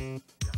Mm-hmm.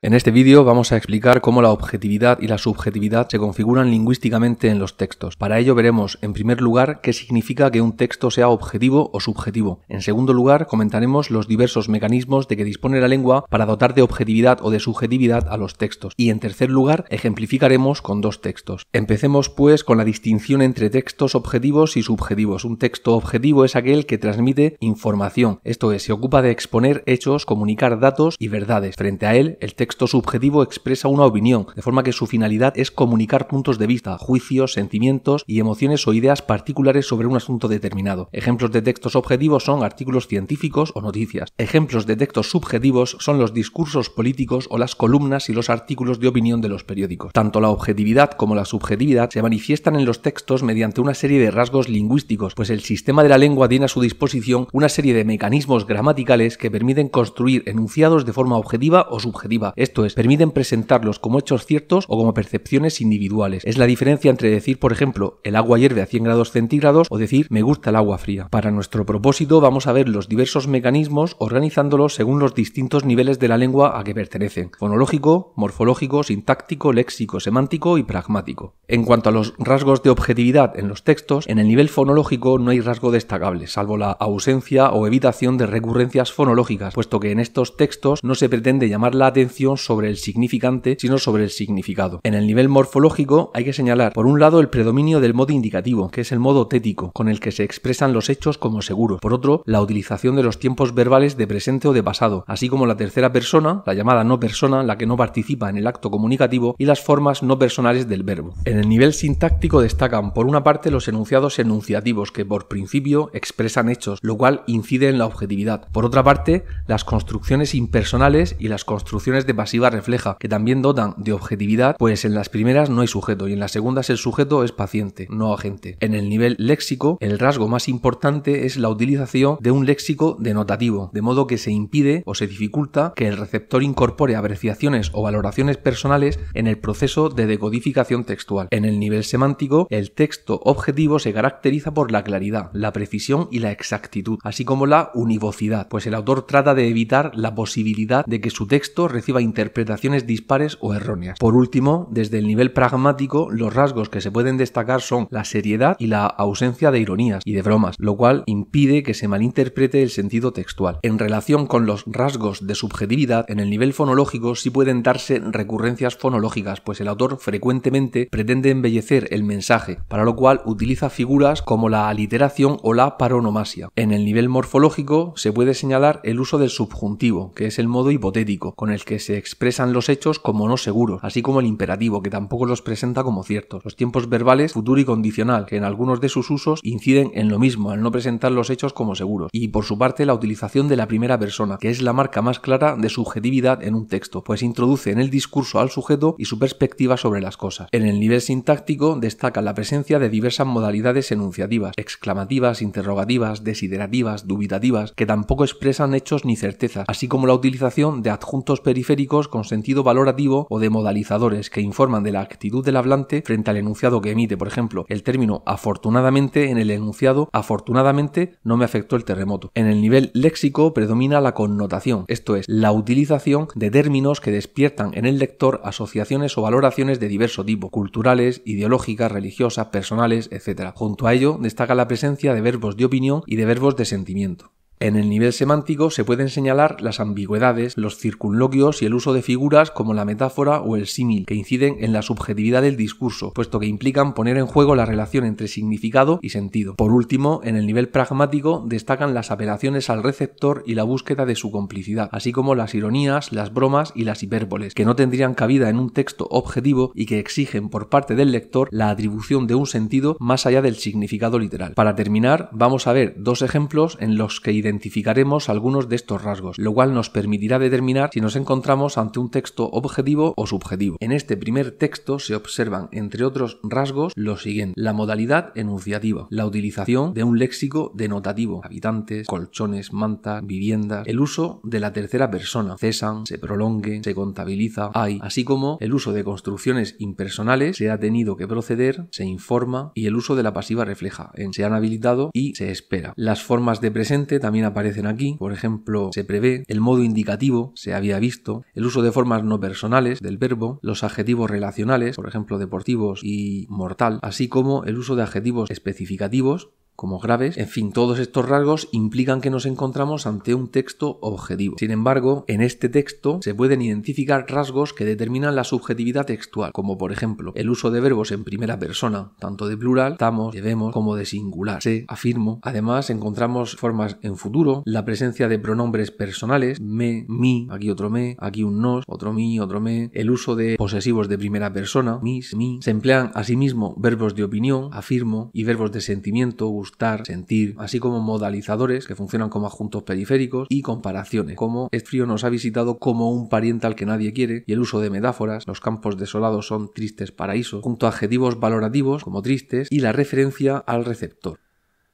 En este vídeo vamos a explicar cómo la objetividad y la subjetividad se configuran lingüísticamente en los textos. Para ello veremos, en primer lugar, qué significa que un texto sea objetivo o subjetivo. En segundo lugar, comentaremos los diversos mecanismos de que dispone la lengua para dotar de objetividad o de subjetividad a los textos. Y en tercer lugar, ejemplificaremos con dos textos. Empecemos pues con la distinción entre textos objetivos y subjetivos. Un texto objetivo es aquel que transmite información, esto es, se ocupa de exponer hechos, comunicar datos y verdades. Frente a él, el texto subjetivo expresa una opinión, de forma que su finalidad es comunicar puntos de vista, juicios, sentimientos y emociones o ideas particulares sobre un asunto determinado. Ejemplos de textos objetivos son artículos científicos o noticias. Ejemplos de textos subjetivos son los discursos políticos o las columnas y los artículos de opinión de los periódicos. Tanto la objetividad como la subjetividad se manifiestan en los textos mediante una serie de rasgos lingüísticos, pues el sistema de la lengua tiene a su disposición una serie de mecanismos gramaticales que permiten permiten construir enunciados de forma objetiva o subjetiva, esto es, permiten presentarlos como hechos ciertos o como percepciones individuales. Es la diferencia entre decir, por ejemplo, el agua hierve a 100 grados centígrados o decir me gusta el agua fría. Para nuestro propósito vamos a ver los diversos mecanismos organizándolos según los distintos niveles de la lengua a que pertenecen, fonológico, morfológico, sintáctico, léxico, semántico y pragmático. En cuanto a los rasgos de objetividad en los textos, en el nivel fonológico no hay rasgo destacable, salvo la ausencia o evitación de recurrencias fonológicas puesto que en estos textos no se pretende llamar la atención sobre el significante, sino sobre el significado. En el nivel morfológico hay que señalar, por un lado, el predominio del modo indicativo, que es el modo tético, con el que se expresan los hechos como seguros. Por otro, la utilización de los tiempos verbales de presente o de pasado, así como la tercera persona, la llamada no persona, la que no participa en el acto comunicativo, y las formas no personales del verbo. En el nivel sintáctico destacan, por una parte, los enunciados enunciativos, que por principio expresan hechos, lo cual incide en la objetividad. Por otra parte, las construcciones impersonales y las construcciones de pasiva refleja, que también dotan de objetividad, pues en las primeras no hay sujeto y en las segundas el sujeto es paciente, no agente. En el nivel léxico, el rasgo más importante es la utilización de un léxico denotativo, de modo que se impide o se dificulta que el receptor incorpore apreciaciones o valoraciones personales en el proceso de decodificación textual. En el nivel semántico, el texto objetivo se caracteriza por la claridad, la precisión y la exactitud, así como la univocidad, pues el autor trata de evitar la posibilidad de que su texto reciba interpretaciones dispares o erróneas. Por último, desde el nivel pragmático, los rasgos que se pueden destacar son la seriedad y la ausencia de ironías y de bromas, lo cual impide que se malinterprete el sentido textual. En relación con los rasgos de subjetividad, en el nivel fonológico sí pueden darse recurrencias fonológicas, pues el autor frecuentemente pretende embellecer el mensaje, para lo cual utiliza figuras como la aliteración o la paronomasia. En el nivel morfológico se puede señalar el uso del subjuntivo, que es el modo hipotético, con el que se expresan los hechos como no seguros, así como el imperativo, que tampoco los presenta como ciertos. Los tiempos verbales futuro y condicional, que en algunos de sus usos inciden en lo mismo, al no presentar los hechos como seguros. Y por su parte, la utilización de la primera persona, que es la marca más clara de subjetividad en un texto, pues introduce en el discurso al sujeto y su perspectiva sobre las cosas. En el nivel sintáctico destaca la presencia de diversas modalidades enunciativas, exclamativas, interrogativas, desiderativas, dubitativas, que tampoco expresan hechos ni certezas, así como la utilización de adjuntos periféricos con sentido valorativo o de modalizadores que informan de la actitud del hablante frente al enunciado que emite, por ejemplo, el término afortunadamente en el enunciado afortunadamente no me afectó el terremoto. En el nivel léxico predomina la connotación, esto es, la utilización de términos que despiertan en el lector asociaciones o valoraciones de diverso tipo, culturales, ideológicas, religiosas, personales, etc. Junto a ello, destaca la presencia de verbos de opinión y de verbos de sentimiento. En el nivel semántico se pueden señalar las ambigüedades, los circunloquios y el uso de figuras como la metáfora o el símil, que inciden en la subjetividad del discurso, puesto que implican poner en juego la relación entre significado y sentido. Por último, en el nivel pragmático destacan las apelaciones al receptor y la búsqueda de su complicidad, así como las ironías, las bromas y las hipérboles, que no tendrían cabida en un texto objetivo y que exigen por parte del lector la atribución de un sentido más allá del significado literal. Para terminar, vamos a ver dos ejemplos en los que identificamos identificaremos algunos de estos rasgos, lo cual nos permitirá determinar si nos encontramos ante un texto objetivo o subjetivo. En este primer texto se observan, entre otros rasgos, lo siguiente. La modalidad enunciativa, la utilización de un léxico denotativo, habitantes, colchones, manta, viviendas, el uso de la tercera persona, cesan, se prolongue, se contabiliza, hay, así como el uso de construcciones impersonales, se ha tenido que proceder, se informa y el uso de la pasiva refleja, se han habilitado y se espera. Las formas de presente también aparecen aquí. Por ejemplo, se prevé el modo indicativo, se había visto, el uso de formas no personales del verbo, los adjetivos relacionales, por ejemplo, deportivos y mortal, así como el uso de adjetivos especificativos como graves. En fin, todos estos rasgos implican que nos encontramos ante un texto objetivo. Sin embargo, en este texto se pueden identificar rasgos que determinan la subjetividad textual, como por ejemplo el uso de verbos en primera persona, tanto de plural, estamos, debemos, como de singular, se, afirmo. Además, encontramos formas en futuro, la presencia de pronombres personales, me, mi, aquí otro me, aquí un nos, otro mi, otro me, el uso de posesivos de primera persona, mis, mi. Se emplean asimismo verbos de opinión, afirmo, y verbos de sentimiento, gustar, sentir, así como modalizadores que funcionan como adjuntos periféricos y comparaciones, como es frío nos ha visitado como un pariente al que nadie quiere y el uso de metáforas, los campos desolados son tristes paraísos, junto a adjetivos valorativos como tristes y la referencia al receptor.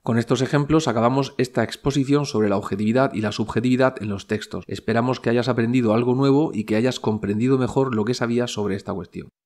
Con estos ejemplos acabamos esta exposición sobre la objetividad y la subjetividad en los textos. Esperamos que hayas aprendido algo nuevo y que hayas comprendido mejor lo que sabías sobre esta cuestión.